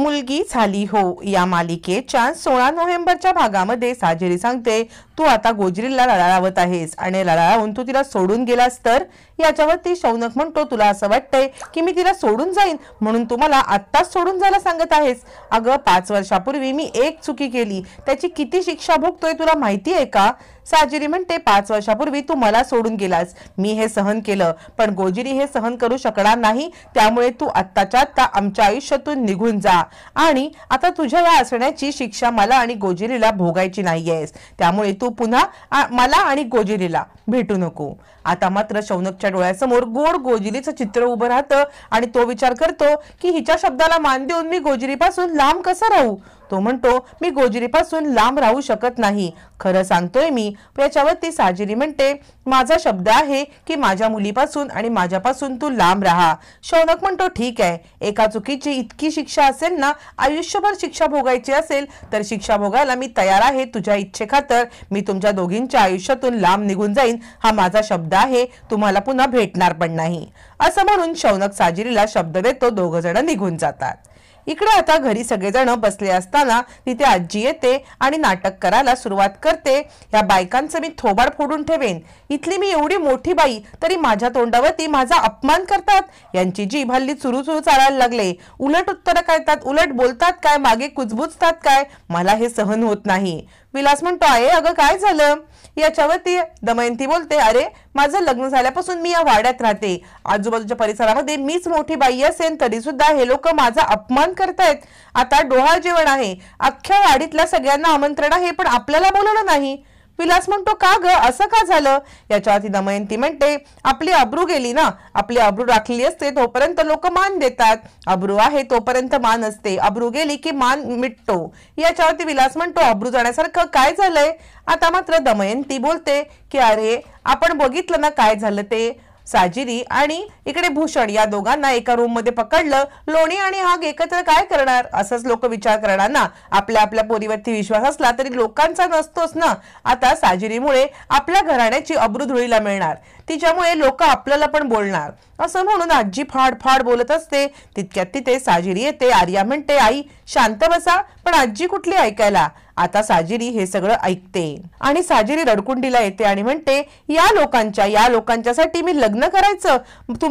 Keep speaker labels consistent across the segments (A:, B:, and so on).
A: मुलगी झाली हो या मालिकेच्या सोळा नोव्हेंबरच्या भागामध्ये साजेरी सांगते तू आता गोजरीला लढाळावत आहेस आणि लढाळावून तू तिला सोडून गेलास तर याच्यावर ती शौनक म्हणतो तुला असं वाटतंय की मी तिला सोडून जाईन म्हणून तू मला आत्ताच सोडून जायला सांगत आहेस अगं पाच वर्षापूर्वी मी एक चुकी केली त्याची किती शिक्षा भोगतोय तुला माहिती आहे का साजिरी म्हणते पाच वर्षापूर्वी तू मला सोडून गेलास मी हे सहन केलं पण गोजिरी हे सहन करू शकणार नाही त्यामुळे तू आत्ताच्या आत्ता आमच्या आयुष्यातून निघून जा आणि आता तुझ्या या असण्याची शिक्षा मला आणि गोजिरीला भोगायची नाहीयेस त्यामुळे तू पुन्हा मला आणि गोजिरीला भेटू नको आता मात्र शौनकच्या डोळ्यासमोर गोड गोजिरीचं चित्र उभं राहतं आणि तो विचार करतो की हिच्या शब्दाला मान देऊन मी गोजिरीपासून लांब कसा राहू तो म्हणतो मी गोजिरीपासून लांब राहू शकत नाही खरं सांगतोय मी याच्यावर ती साजिरी म्हणते माझा शब्द आहे की माझ्या मुलीपासून आणि माझ्यापासून तू लांब राहा शौनक म्हणतो ठीक आहे एका चुकीची इतकी शिक्षा असेल ना आयुष्यभर शिक्षा भोगायची असेल तर शिक्षा भोगायला मी तयार आहे तुझ्या इच्छेखातर मी तुमच्या दोघींच्या आयुष्यातून लांब निघून जाईन हा माझा शब्द आहे तुम्हाला पुन्हा भेटणार पण नाही असं म्हणून शौनक साजिरीला शब्द देतो दोघ जण निघून जातात इकडे आता घरी सगळेजण बसले असताना तिथे आजी येते आणि नाटक करायला सुरुवात करते या बायकांचं मी थोबाड फोडून ठेवेन इथली मी एवढी मोठी बाई तरी माझ्या तोंडावरती माझा अपमान करतात यांची जीभ हल्ली चुरू चुरू चालायला लागले उलट उत्तरं काय उलट बोलतात काय मागे कुजबुजतात काय मला हे सहन होत नाही विलास म्हणतो आहे अगं काय झालं याच्यावरती दमयंती बोलते अरे माझं लग्न झाल्यापासून मी या वाड्यात राहते आजूबाजूच्या परिसरामध्ये मीच मोठी बाई असेल तरी सुद्धा हे लोक माझा अपमान करतायत आता डोहाळ जेवण आहे अख्ख्या वाडीतल्या सगळ्यांना आमंत्रण आहे पण आपल्याला बोलवलं नाही विलास म्हणतो का ग असं का झालं याच्यावरती दमयंती म्हणते आपली अब्रू गेली ना आपली अब्रू राखली असते तोपर्यंत लोक मान देतात अब्रू आहे तोपर्यंत मान असते अब्रू गेली की मान मिटतो याच्यावरती विलास म्हणतो अब्रू जाण्यासारखं काय झालंय आता मात्र दमयंती बोलते की अरे आपण बघितलं ना काय झालं ते साजिरी आणि इकडे भूषण या दोघांना एका रूम मध्ये पकडलं लोणी आणि हाग एकत्र काय करणार असंच लोक विचार करणार ना आपल्या आपल्या पोरीवरती विश्वास असला तरी लोकांचा नसतोच ना आता साजिरीमुळे आपल्या घराण्याची अब्रुधुळीला मिळणार तिच्यामुळे लोक आपल्याला पण बोलणार असं म्हणून आजी फाड फाड बोलत असते तितक्यात तिथे साजिरी येते आर्या म्हणते आई शांत बसा पण आजी कुठली ऐकायला आता साजिरी हे सगळं ऐकते आणि साजिरी रडकुंडीला येते आणि म्हणते या लोकांच्या या लोकांच्यासाठी मी लग्न करायचं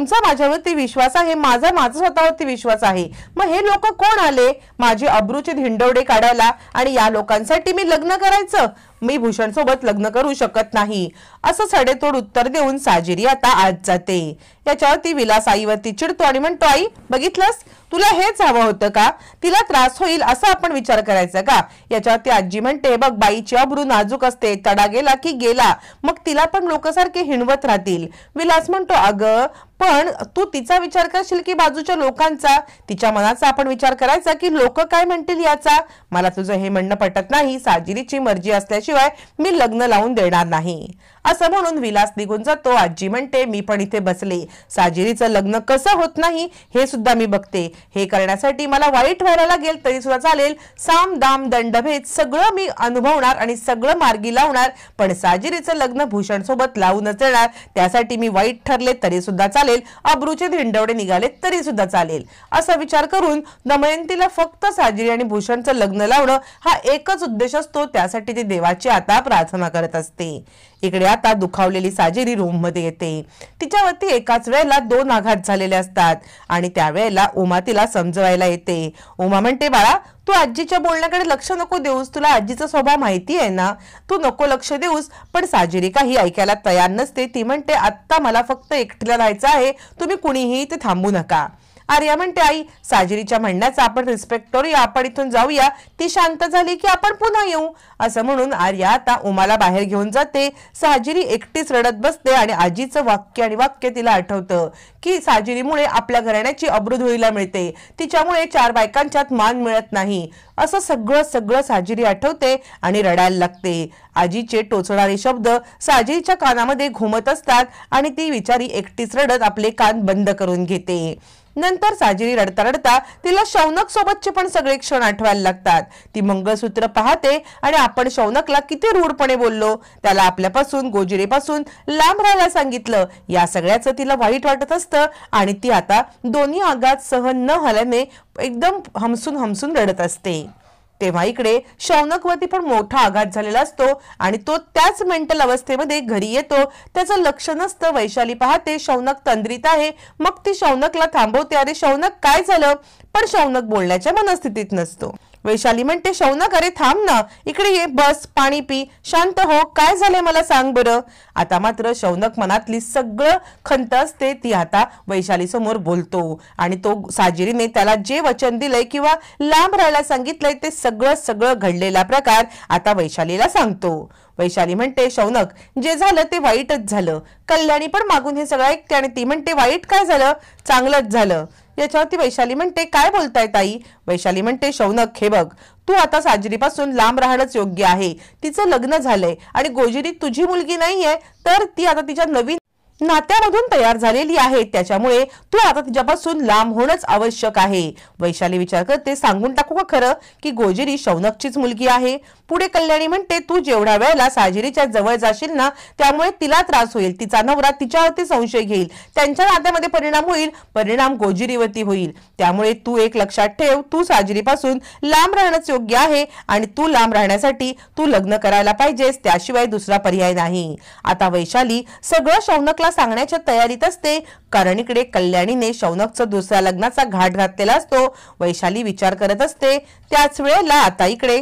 A: तुमचा माझ्यावरती विश्वास आहे माझा माझा स्वतःवरती विश्वास आहे मग हे लोक कोण आले माझे अब्रूचे धिंडवडे काढायला आणि या लोकांसाठी मी लग्न करायचं मी भूषण सोबत लग्न करू शकत नाही असं सडेतोड उत्तर देऊन साजिरी आता आज जाते याच्यावर ती विलास आईवरती चिडतो आणि म्हणतो आई बघितलंस तुला हेच हवं होतं का तिला त्रास होईल असा आपण विचार करायचा का ती आजी म्हणते बघ बाईची अब्रू नाजूक असते तडा गेला की गेला मग तिला पण लोकसारखे हिणवत राहतील विलास म्हणतो अगं पण तू तिचा विचार करशील की बाजूच्या लोकांचा तिच्या मनाचा आपण विचार करायचा की लोक काय म्हणतील याचा मला तुझं हे म्हणणं पटत नाही साजिरीची मर्जी असल्याची शिवाय मी लग्न लावून देणार नाही असं म्हणून विलास निघून जातो आजी म्हणते मी पण इथे बसले साजिरीचं लग्न कसं होत नाही हे सुद्धा मी बघते हे करण्यासाठी मला वाईट व्हायला लागेल तरी सुद्धा चालेल साम दाम दंडभेद सगळं मी अनुभवणार आणि सगळं मार्गी लावणार पण साजिरीचं लग्न भूषण सोबत लावूनच येणार त्यासाठी मी वाईट ठरले तरी सुद्धा चालेल अब्रूचे धिंडवडे निघाले तरी सुद्धा चालेल असा विचार करून दमयंतीला फक्त साजिरी आणि भूषणचं लग्न लावणं हा एकच उद्देश असतो त्यासाठी ते देवा देवाची आता प्रार्थना करत असते इकडे आता दुखावलेली साजेरी मध्ये येते तिच्यावरती एकाच वेळेला दोन आघात झालेले असतात आणि त्यावेळेला उमा तिला समजवायला येते उमा म्हणते बाळा तू आजीच्या बोलण्याकडे लक्ष नको देऊस तुला आजीचा स्वभाव माहिती आहे ना तू नको लक्ष देऊस पण साजेरी काही ऐकायला तयार नसते ती म्हणते आत्ता मला फक्त एकटीला राहायचं आहे तुम्ही कुणीही इथे थांबू नका आर्या म्हणते आई साजरीच्या म्हणण्याचा आपण रिस्पेक्ट करूया आपण इथून जाऊया ती शांत झाली की आपण पुन्हा येऊ असं म्हणून आर्या आता उमाला बाहेर घेऊन जाते साजिरी एकटीच रडत बसते आणि आजीचं वाक्य आणि वाक्य तिला आठवतं की साजिरीमुळे आपल्या घराण्याची अब्रुधोळीला मिळते तिच्यामुळे चार बायकांच्यात मान मिळत नाही असं सगळं सगळं साजिरी आठवते आणि रडायला लागते आजीचे टोचणारे शब्द साजिरीच्या कानामध्ये घुमत असतात आणि ती विचारी एकटीच रडत आपले कान बंद करून घेते नंतर साजिरी रडता रडता तिला शौनक सोबतचे पण सगळे क्षण आठवायला लागतात ती मंगळसूत्र पाहते आणि आपण शौनकला किती रूढपणे बोललो त्याला आपल्यापासून गोजिरेपासून लांब राहायला सांगितलं या सगळ्याचं तिला वाईट वाटत असतं आणि ती आता दोन्ही आघात सहन न हल्याने एकदम हमसून हमसून रडत असते तेव्हा इकडे शौनकवरती पण मोठा आघात झालेला असतो आणि तो त्याच मेंटल अवस्थेमध्ये घरी येतो त्याचं लक्ष नसतं वैशाली पाहते शौनक तंद्रीत आहे मग ती शौनकला थांबवते अरे शौनक काय झालं पण शौनक बोलण्याच्या मनस्थितीत नसतो वैशाली म्हणते शौनक अरे थांब ना इकडे ये बस पाणी पी शांत हो काय झाले मला सांग बरं आता मात्र शौनक मनातली सगळं खंत असते ती आता वैशाली समोर बोलतो आणि तो साजिरीने त्याला जे वचन दिलंय किंवा लांब राहायला सांगितलंय ते सगळं सगळं घडलेला प्रकार आता वैशालीला सांगतो वैशाली म्हणते शौनक जे झालं ते वाईटच झालं कल्याणी पण मागून हे सगळं ऐकते आणि ती म्हणते वाईट काय झालं चांगलंच झालं याच्यावरती वैशाली म्हणते काय बोलताय ताई वैशाली म्हणते शौनक हे बघ तू आता साजरीपासून लांब राहणंच योग्य आहे तिचं लग्न झालंय आणि गोजिरी तुझी मुलगी नाहीये तर ती आता तिच्या नवीन नात्यामधून तयार झालेली आहे त्याच्यामुळे तू आता तिच्यापासून लांब होणंच आवश्यक आहे वैशाली विचार करते सांगून टाकू का खरं की गोजिरी शौनकचीच मुलगी आहे पुढे कल्याणी म्हणते तू जेवढ्या वेळेला साजिरीच्या जवळ जाशील ना त्यामुळे तिला त्रास होईल तिचा नवरा तिच्यावरती संशय घेईल त्यांच्या नात्यामध्ये परिणाम होईल परिणाम गोजिरीवरती होईल त्यामुळे तू एक लक्षात ठेव तू साजिरीपासून लांब राहणंच योग्य आहे आणि तू लांब राहण्यासाठी तू लग्न करायला पाहिजेस त्याशिवाय दुसरा पर्याय नाही आता वैशाली सगळं शौनकला तुला सांगण्याच्या तयारीत असते कारण इकडे कल्याणीने शौनकचं दुसऱ्या लग्नाचा घाट घातलेला असतो वैशाली विचार करत असते त्याच वेळेला आता इकडे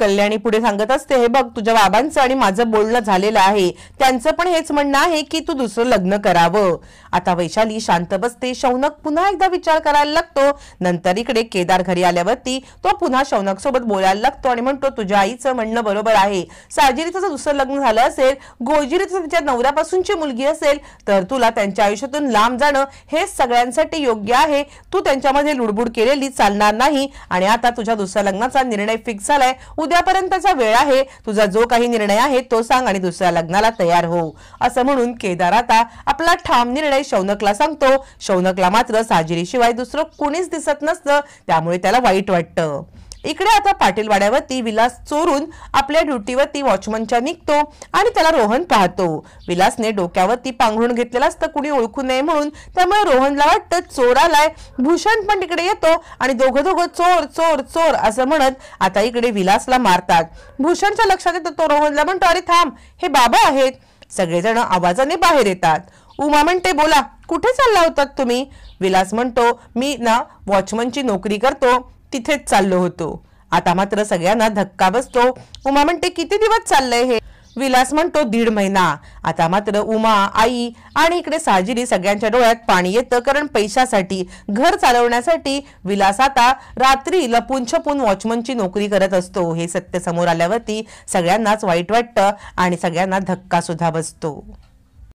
A: कल्याणी पुढे सांगत असते हे बघ तुझ्या बाबांचं आणि माझं बोलणं झालेलं आहे त्यांचं पण हेच म्हणणं आहे की तू दुसरं लग्न करावं आता वैशाली शांत बसते शौनक पुन्हा एकदा विचार करायला लागतो नंतर इकडे केदार घरी आल्यावरती तो पुन्हा शौनक सोबत बोलायला लागतो आणि म्हणतो तुझ्या आईचं म्हणणं बरोबर आहे साजिरी दुसरं लग्न झालं असेल गोजिरी तुझं तिच्या नवऱ्यापासूनची मुलगी असेल तर तुला त्यांच्या आयुष्यातून लांब जाणं हे सगळ्यांसाठी योग्य आहे तू त्यांच्यामध्ये लुडबुड केलेली चालणार नाही आणि आता तुझ्या दुसऱ्या लग्नाचा निर्णय फिक्स झालाय उद्यापर्यंतचा वेळ आहे तुझा जो काही निर्णय आहे तो सांग आणि दुसऱ्या लग्नाला तयार हो असं म्हणून केदार आता आपला ठाम निर्णय शौनकला सांगतो शौनकला मात्र साजिरीशिवाय दुसरं कुणीच दिसत नसतं त्यामुळे त्याला वाईट वाटतं इकडे आता ती विलास चोरून आपल्या ती वॉचमनच्या निघतो आणि त्याला रोहन पाहतो विलासने डोक्यावर ती पांघरून घेतलेला असतं कुणी ओळखू नये म्हणून त्यामुळे रोहनला वाटतं चोर आलाय भूषण पण तिकडे येतो आणि दोघं दोघं चोर चोर चोर असं म्हणत आता इकडे विलासला मारतात भूषणच्या लक्षात येतो तो रोहनला म्हणतो अरे थांब हे बाबा आहेत सगळेजण आवाजाने बाहेर येतात उमा म्हणते बोला कुठे चालला होतात तुम्ही विलास म्हणतो मी ना वॉचमनची नोकरी करतो तिथेच चाललो होतो आता मात्र सगळ्यांना धक्का बसतो उमा म्हणते किती दिवस चाललंय हे विलास म्हणतो दीड महिना आता मात्र उमा आई आणि इकडे साजिरी सगळ्यांच्या डोळ्यात पाणी येतं कारण पैशासाठी घर चालवण्यासाठी विलास आता रात्री लपून छपून वॉचमनची नोकरी करत असतो हे सत्य समोर आल्यावरती सगळ्यांनाच वाईट वाटतं आणि सगळ्यांना धक्का सुद्धा बसतो